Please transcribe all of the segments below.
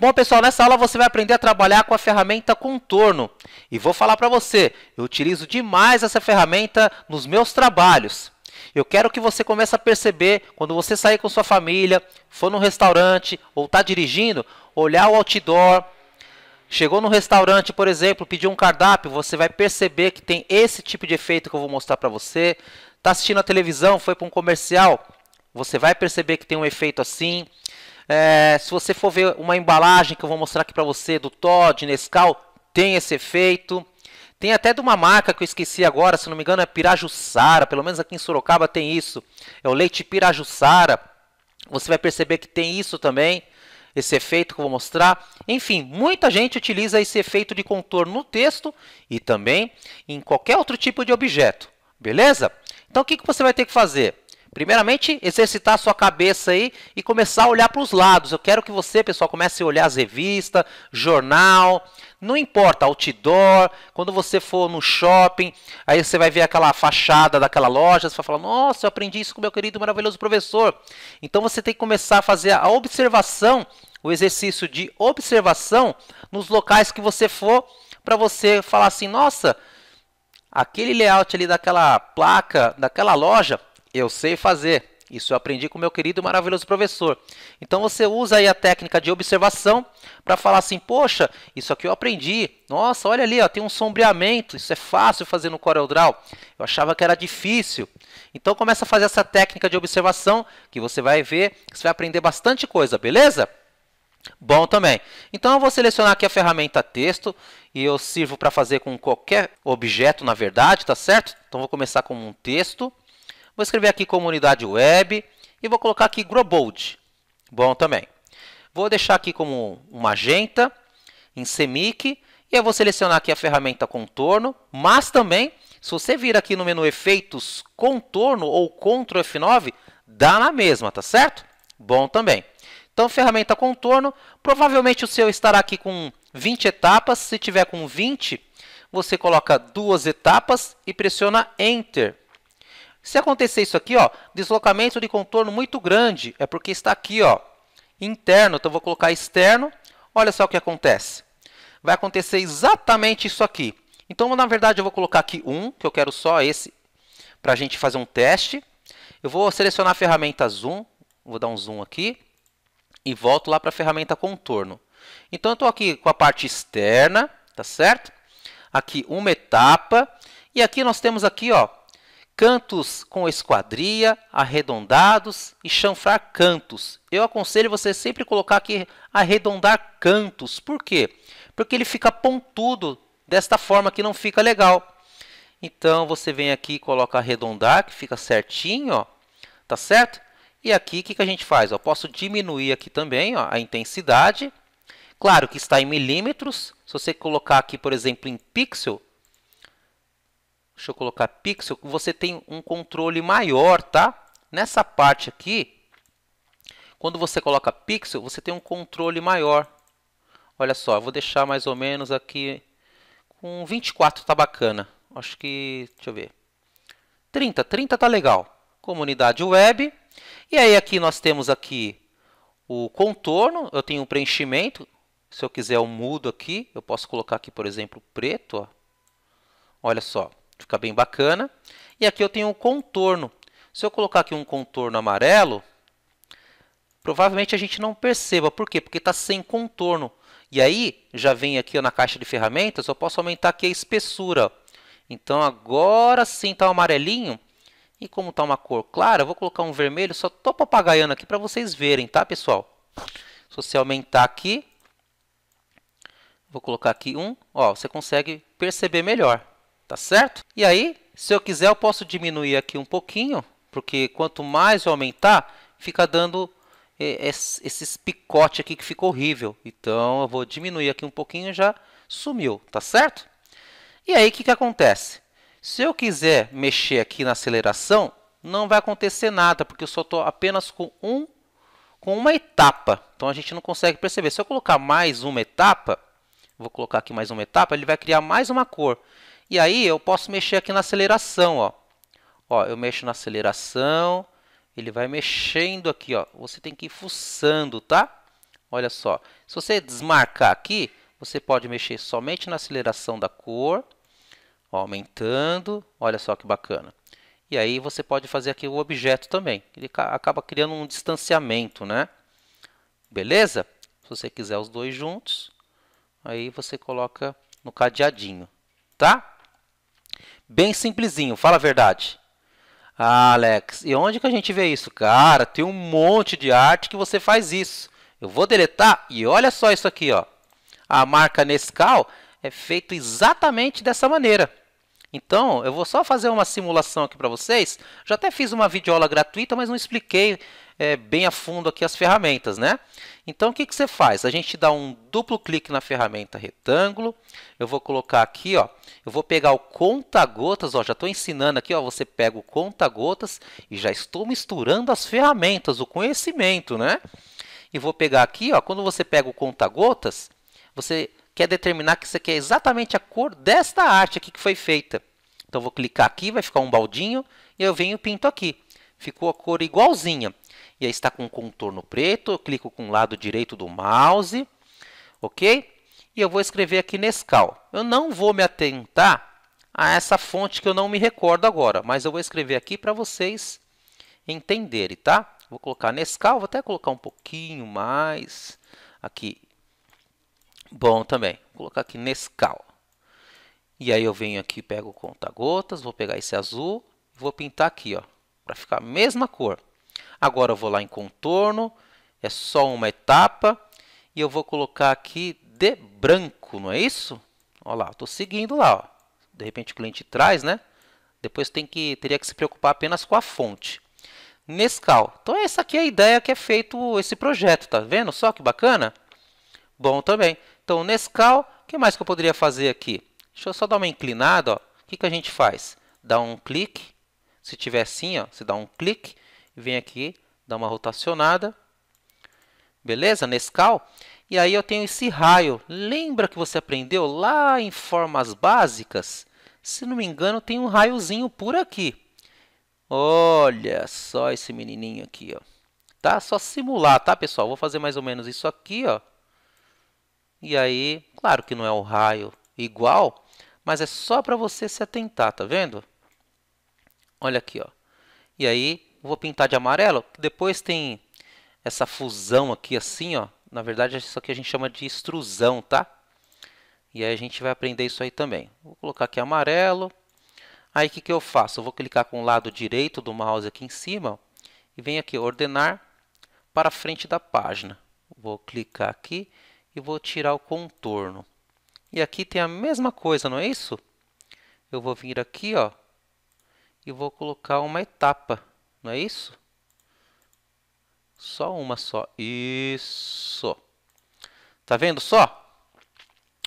Bom, pessoal, nessa aula você vai aprender a trabalhar com a ferramenta contorno. E vou falar para você, eu utilizo demais essa ferramenta nos meus trabalhos. Eu quero que você comece a perceber quando você sair com sua família, for num restaurante ou está dirigindo, olhar o outdoor. Chegou no restaurante, por exemplo, pediu um cardápio, você vai perceber que tem esse tipo de efeito que eu vou mostrar para você. Está assistindo a televisão, foi para um comercial, você vai perceber que tem um efeito assim. É, se você for ver uma embalagem que eu vou mostrar aqui para você do Todd, Nescau, tem esse efeito. Tem até de uma marca que eu esqueci agora, se não me engano é Pirajussara, pelo menos aqui em Sorocaba tem isso. É o leite Pirajussara. Você vai perceber que tem isso também, esse efeito que eu vou mostrar. Enfim, muita gente utiliza esse efeito de contorno no texto e também em qualquer outro tipo de objeto, beleza? Então o que, que você vai ter que fazer? Primeiramente, exercitar sua cabeça aí e começar a olhar para os lados. Eu quero que você, pessoal, comece a olhar as revistas, jornal, não importa, outdoor, quando você for no shopping, aí você vai ver aquela fachada daquela loja, você vai falar: "Nossa, eu aprendi isso com meu querido maravilhoso professor". Então você tem que começar a fazer a observação, o exercício de observação nos locais que você for, para você falar assim: "Nossa, aquele layout ali daquela placa, daquela loja, eu sei fazer. Isso eu aprendi com meu querido e maravilhoso professor. Então você usa aí a técnica de observação para falar assim: "Poxa, isso aqui eu aprendi. Nossa, olha ali, ó, tem um sombreamento. Isso é fácil fazer no CorelDRAW. Eu achava que era difícil". Então começa a fazer essa técnica de observação que você vai ver, que você vai aprender bastante coisa, beleza? Bom também. Então eu vou selecionar aqui a ferramenta texto e eu sirvo para fazer com qualquer objeto, na verdade, tá certo? Então vou começar com um texto Vou escrever aqui comunidade web e vou colocar aqui Grobold. Bom também. Vou deixar aqui como magenta, em CMYK e eu vou selecionar aqui a ferramenta contorno, mas também, se você vir aqui no menu efeitos contorno ou Ctrl F9, dá na mesma, tá certo? Bom também. Então, ferramenta contorno, provavelmente o seu estará aqui com 20 etapas. Se tiver com 20, você coloca duas etapas e pressiona Enter. Se acontecer isso aqui, ó, deslocamento de contorno muito grande, é porque está aqui, ó, interno, então vou colocar externo. Olha só o que acontece. Vai acontecer exatamente isso aqui. Então, na verdade, eu vou colocar aqui 1, que eu quero só esse para a gente fazer um teste. Eu vou selecionar a ferramenta Zoom, vou dar um zoom aqui, e volto lá para a ferramenta Contorno. Então, eu estou aqui com a parte externa, tá certo? Aqui uma etapa, e aqui nós temos aqui, ó, cantos com esquadria, arredondados e chanfrar cantos. Eu aconselho você sempre colocar aqui arredondar cantos. Por quê? Porque ele fica pontudo desta forma que não fica legal. Então você vem aqui e coloca arredondar, que fica certinho, ó. Tá certo? E aqui o que, que a gente faz? Eu posso diminuir aqui também ó, a intensidade. Claro que está em milímetros. Se você colocar aqui, por exemplo, em pixel, Deixa eu colocar pixel. Você tem um controle maior, tá? Nessa parte aqui, quando você coloca pixel, você tem um controle maior. Olha só, eu vou deixar mais ou menos aqui com 24 tá bacana. Acho que, deixa eu ver. 30, 30 tá legal. Comunidade web. E aí aqui nós temos aqui o contorno, eu tenho o um preenchimento. Se eu quiser eu mudo aqui, eu posso colocar aqui, por exemplo, preto, ó. Olha só fica bem bacana. E aqui eu tenho um contorno. Se eu colocar aqui um contorno amarelo, provavelmente a gente não perceba. Por quê? Porque está sem contorno. E aí, já vem aqui na caixa de ferramentas, eu posso aumentar aqui a espessura. Então, agora sim está amarelinho. E como está uma cor clara, eu vou colocar um vermelho, só estou papagaiando aqui para vocês verem, tá, pessoal? Se você aumentar aqui, vou colocar aqui um, ó, você consegue perceber melhor tá certo? E aí, se eu quiser, eu posso diminuir aqui um pouquinho, porque quanto mais eu aumentar, fica dando é, esses picotes aqui que ficou horrível. Então, eu vou diminuir aqui um pouquinho já sumiu, tá certo? E aí, o que, que acontece? Se eu quiser mexer aqui na aceleração, não vai acontecer nada, porque eu só estou apenas com, um, com uma etapa. Então, a gente não consegue perceber. Se eu colocar mais uma etapa, vou colocar aqui mais uma etapa, ele vai criar mais uma cor. E aí eu posso mexer aqui na aceleração, ó. Ó, eu mexo na aceleração, ele vai mexendo aqui, ó. Você tem que ir fuçando, tá? Olha só. Se você desmarcar aqui, você pode mexer somente na aceleração da cor, ó, aumentando. Olha só que bacana. E aí você pode fazer aqui o objeto também. Ele acaba criando um distanciamento, né? Beleza? Se você quiser os dois juntos, aí você coloca no cadeadinho, tá? Bem simplesinho, fala a verdade. Ah, Alex, e onde que a gente vê isso? Cara, tem um monte de arte que você faz isso. Eu vou deletar e olha só isso aqui, ó. A marca Nescau é feito exatamente dessa maneira. Então, eu vou só fazer uma simulação aqui para vocês. Já até fiz uma videoaula gratuita, mas não expliquei é, bem a fundo aqui as ferramentas, né? Então, o que, que você faz? A gente dá um duplo clique na ferramenta retângulo. Eu vou colocar aqui, ó. Eu vou pegar o conta-gotas, ó. Já estou ensinando aqui, ó. Você pega o conta-gotas e já estou misturando as ferramentas, o conhecimento, né? E vou pegar aqui, ó. Quando você pega o conta-gotas, você quer determinar que você quer é exatamente a cor desta arte aqui que foi feita. Então, vou clicar aqui, vai ficar um baldinho, e eu venho e pinto aqui. Ficou a cor igualzinha. E aí está com o contorno preto, eu clico com o lado direito do mouse, ok? E eu vou escrever aqui Nescau. Eu não vou me atentar a essa fonte que eu não me recordo agora, mas eu vou escrever aqui para vocês entenderem, tá? Vou colocar Nescau, vou até colocar um pouquinho mais aqui Bom também. Vou colocar aqui Nescau. E aí eu venho aqui, pego o conta-gotas, vou pegar esse azul, vou pintar aqui, ó, para ficar a mesma cor. Agora eu vou lá em contorno, é só uma etapa, e eu vou colocar aqui de branco, não é isso? Olha lá, estou seguindo lá, ó. de repente o cliente traz, né? Depois tem que, teria que se preocupar apenas com a fonte. Nescau. Então essa aqui é a ideia que é feito esse projeto, tá vendo só que bacana? Bom também. Então, Nescau, o que mais que eu poderia fazer aqui? Deixa eu só dar uma inclinada. Ó. O que, que a gente faz? Dá um clique. Se tiver assim, ó, você dá um clique e vem aqui, dá uma rotacionada. Beleza? Nescau. E aí eu tenho esse raio. Lembra que você aprendeu lá em formas básicas? Se não me engano, tem um raiozinho por aqui. Olha só esse menininho aqui, ó. Tá? Só simular, tá, pessoal? Vou fazer mais ou menos isso aqui, ó. E aí, claro que não é o raio igual, mas é só para você se atentar, tá vendo? Olha aqui, ó. E aí, vou pintar de amarelo, depois tem essa fusão aqui assim, ó. Na verdade, isso aqui a gente chama de extrusão, tá? E aí a gente vai aprender isso aí também. Vou colocar aqui amarelo. Aí o que, que eu faço? Eu vou clicar com o lado direito do mouse aqui em cima ó, e venho aqui ordenar para frente da página. Vou clicar aqui e vou tirar o contorno. E aqui tem a mesma coisa, não é isso? Eu vou vir aqui, ó, e vou colocar uma etapa, não é isso? Só uma só. Isso. Tá vendo só?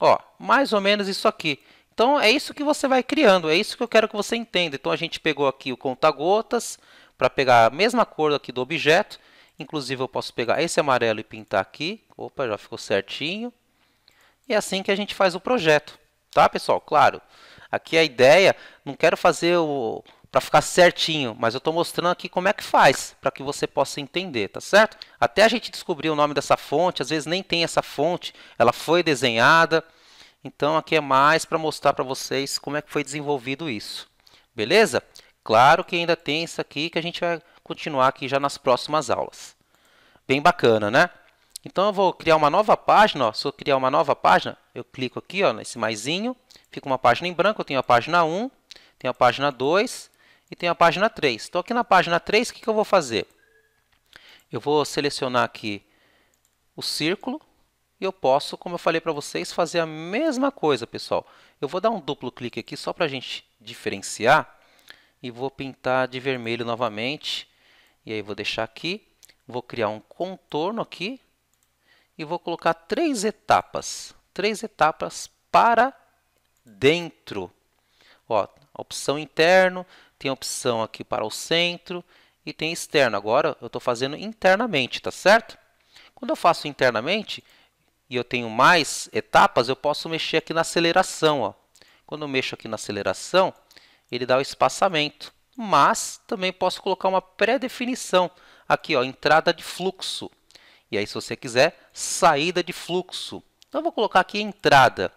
Ó, mais ou menos isso aqui. Então, é isso que você vai criando, é isso que eu quero que você entenda. Então, a gente pegou aqui o conta-gotas para pegar a mesma cor aqui do objeto Inclusive eu posso pegar esse amarelo e pintar aqui. Opa, já ficou certinho. E é assim que a gente faz o projeto, tá pessoal? Claro, aqui é a ideia, não quero fazer o para ficar certinho, mas eu estou mostrando aqui como é que faz, para que você possa entender, tá certo? Até a gente descobrir o nome dessa fonte, às vezes nem tem essa fonte, ela foi desenhada, então aqui é mais para mostrar para vocês como é que foi desenvolvido isso, beleza? Claro que ainda tem isso aqui que a gente vai continuar aqui já nas próximas aulas. Bem bacana, né? Então eu vou criar uma nova página, ó. se eu criar uma nova página, eu clico aqui ó, nesse maisinho, fica uma página em branco, eu tenho a página 1, tenho a página 2 e tenho a página 3. Então aqui na página 3, o que, que eu vou fazer? Eu vou selecionar aqui o círculo e eu posso, como eu falei para vocês, fazer a mesma coisa, pessoal. Eu vou dar um duplo clique aqui só para a gente diferenciar e vou pintar de vermelho novamente e aí vou deixar aqui, vou criar um contorno aqui e vou colocar três etapas, três etapas para dentro. Ó, opção interno, tem opção aqui para o centro e tem externo. Agora eu estou fazendo internamente, tá certo? Quando eu faço internamente e eu tenho mais etapas, eu posso mexer aqui na aceleração. Ó. Quando eu mexo aqui na aceleração, ele dá o espaçamento mas também posso colocar uma pré-definição aqui, ó, entrada de fluxo. E aí, se você quiser, saída de fluxo. Então, eu vou colocar aqui entrada,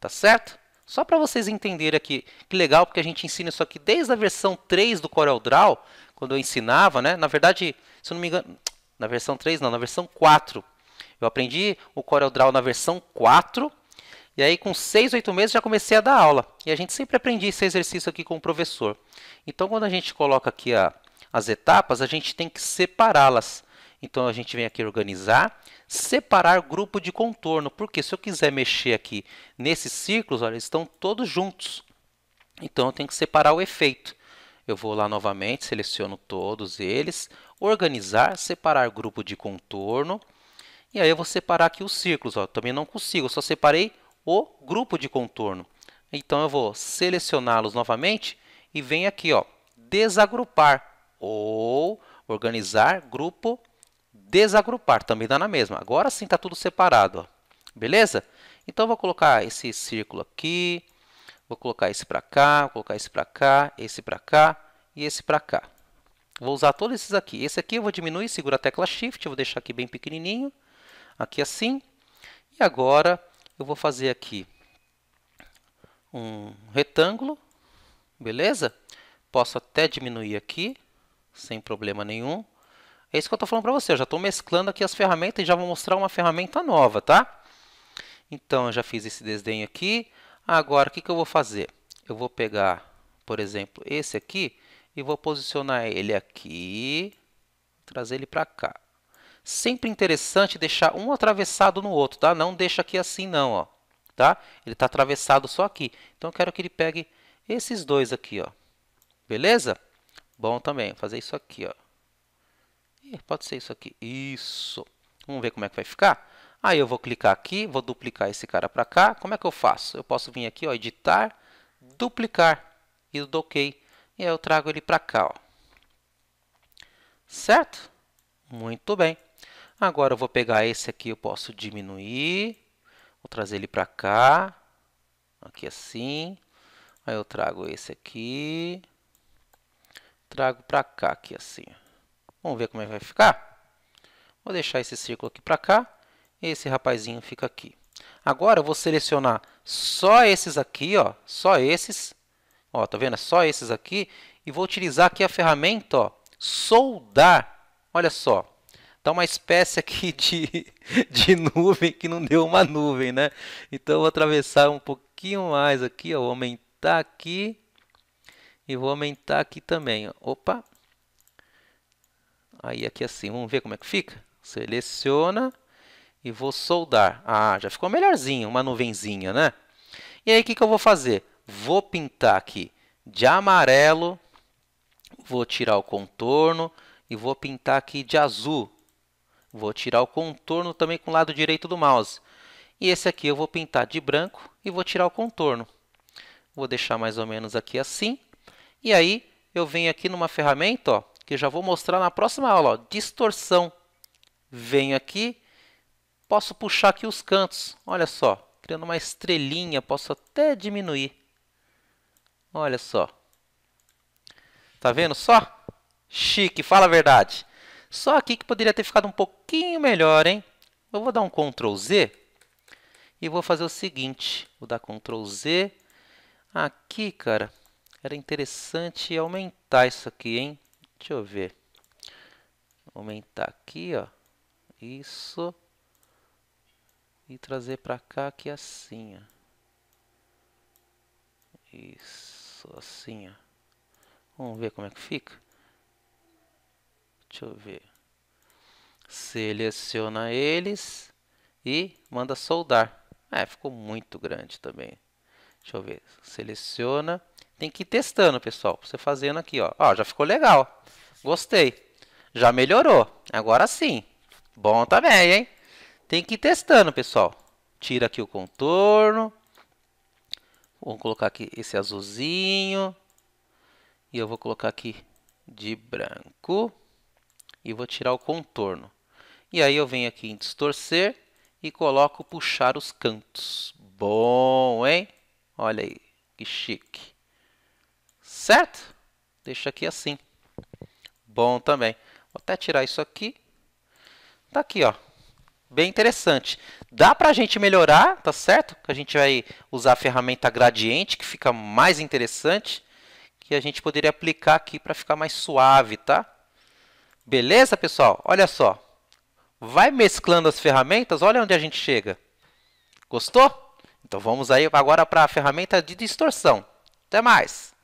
tá certo? Só para vocês entenderem aqui, que legal, porque a gente ensina isso aqui desde a versão 3 do CorelDRAW, quando eu ensinava, né? Na verdade, se eu não me engano, na versão 3 não, na versão 4. Eu aprendi o CorelDRAW na versão 4, e aí, com 6, 8 meses, já comecei a dar aula. E a gente sempre aprendia esse exercício aqui com o professor. Então, quando a gente coloca aqui a, as etapas, a gente tem que separá-las. Então, a gente vem aqui organizar, separar grupo de contorno. Porque se eu quiser mexer aqui nesses círculos, olha, eles estão todos juntos. Então, eu tenho que separar o efeito. Eu vou lá novamente, seleciono todos eles, organizar, separar grupo de contorno. E aí, eu vou separar aqui os círculos. Ó. Também não consigo, eu só separei o grupo de contorno. Então, eu vou selecioná-los novamente e venho aqui, ó, desagrupar ou organizar grupo desagrupar. Também dá na mesma. Agora sim está tudo separado. Ó. Beleza? Então, eu vou colocar esse círculo aqui, vou colocar esse para cá, vou colocar esse para cá, esse para cá e esse para cá. Vou usar todos esses aqui. Esse aqui eu vou diminuir, segura a tecla Shift, vou deixar aqui bem pequenininho, aqui assim. E agora, eu vou fazer aqui um retângulo, beleza? Posso até diminuir aqui, sem problema nenhum. É isso que eu estou falando para você, eu já estou mesclando aqui as ferramentas e já vou mostrar uma ferramenta nova, tá? Então, eu já fiz esse desenho aqui. Agora, o que, que eu vou fazer? Eu vou pegar, por exemplo, esse aqui e vou posicionar ele aqui, trazer ele para cá. Sempre interessante deixar um atravessado no outro, tá? Não deixa aqui assim não, ó, tá? Ele está atravessado só aqui. Então eu quero que ele pegue esses dois aqui, ó. Beleza? Bom também, fazer isso aqui, ó. Ih, pode ser isso aqui. Isso. Vamos ver como é que vai ficar? Aí eu vou clicar aqui, vou duplicar esse cara para cá. Como é que eu faço? Eu posso vir aqui, ó, editar, duplicar e dou OK. E aí eu trago ele para cá, ó. Certo? Muito bem. Agora eu vou pegar esse aqui, eu posso diminuir, vou trazer ele para cá, aqui assim. Aí eu trago esse aqui, trago para cá, aqui assim. Vamos ver como é que vai ficar? Vou deixar esse círculo aqui para cá, esse rapazinho fica aqui. Agora eu vou selecionar só esses aqui, ó, só esses. Ó, tá vendo? É só esses aqui e vou utilizar aqui a ferramenta, ó, soldar. Olha só. Tá uma espécie aqui de, de nuvem que não deu uma nuvem, né? Então vou atravessar um pouquinho mais aqui, ó, vou aumentar aqui e vou aumentar aqui também. Ó. Opa! Aí aqui assim, vamos ver como é que fica? Seleciona e vou soldar. Ah, já ficou melhorzinho, uma nuvenzinha, né? E aí o que, que eu vou fazer? Vou pintar aqui de amarelo, vou tirar o contorno e vou pintar aqui de azul Vou tirar o contorno também com o lado direito do mouse. E esse aqui eu vou pintar de branco e vou tirar o contorno. Vou deixar mais ou menos aqui assim. E aí eu venho aqui numa ferramenta, ó, que já vou mostrar na próxima aula, ó, distorção. Venho aqui, posso puxar aqui os cantos. Olha só, criando uma estrelinha, posso até diminuir. Olha só. Tá vendo só? Chique, fala a verdade. Só aqui que poderia ter ficado um pouquinho melhor, hein? Eu vou dar um Ctrl Z e vou fazer o seguinte. Vou dar Ctrl Z. Aqui, cara, era interessante aumentar isso aqui, hein? Deixa eu ver. Aumentar aqui, ó. Isso. E trazer para cá aqui assim, ó. Isso, assim, ó. Vamos ver como é que fica. Deixa eu ver. Seleciona eles e manda soldar. É, ficou muito grande também. Deixa eu ver. Seleciona. Tem que ir testando, pessoal. Você fazendo aqui, ó. Ó, já ficou legal. Gostei. Já melhorou. Agora sim. Bom também, hein? Tem que ir testando, pessoal. Tira aqui o contorno. Vou colocar aqui esse azulzinho. E eu vou colocar aqui de branco e vou tirar o contorno. E aí eu venho aqui em distorcer e coloco puxar os cantos. Bom, hein? Olha aí, que chique. Certo? Deixa aqui assim. Bom também. Vou até tirar isso aqui. Tá aqui, ó. Bem interessante. Dá para a gente melhorar, tá certo? Que a gente vai usar a ferramenta gradiente, que fica mais interessante, que a gente poderia aplicar aqui para ficar mais suave, tá? Beleza, pessoal? Olha só. Vai mesclando as ferramentas, olha onde a gente chega. Gostou? Então vamos aí agora para a ferramenta de distorção. Até mais!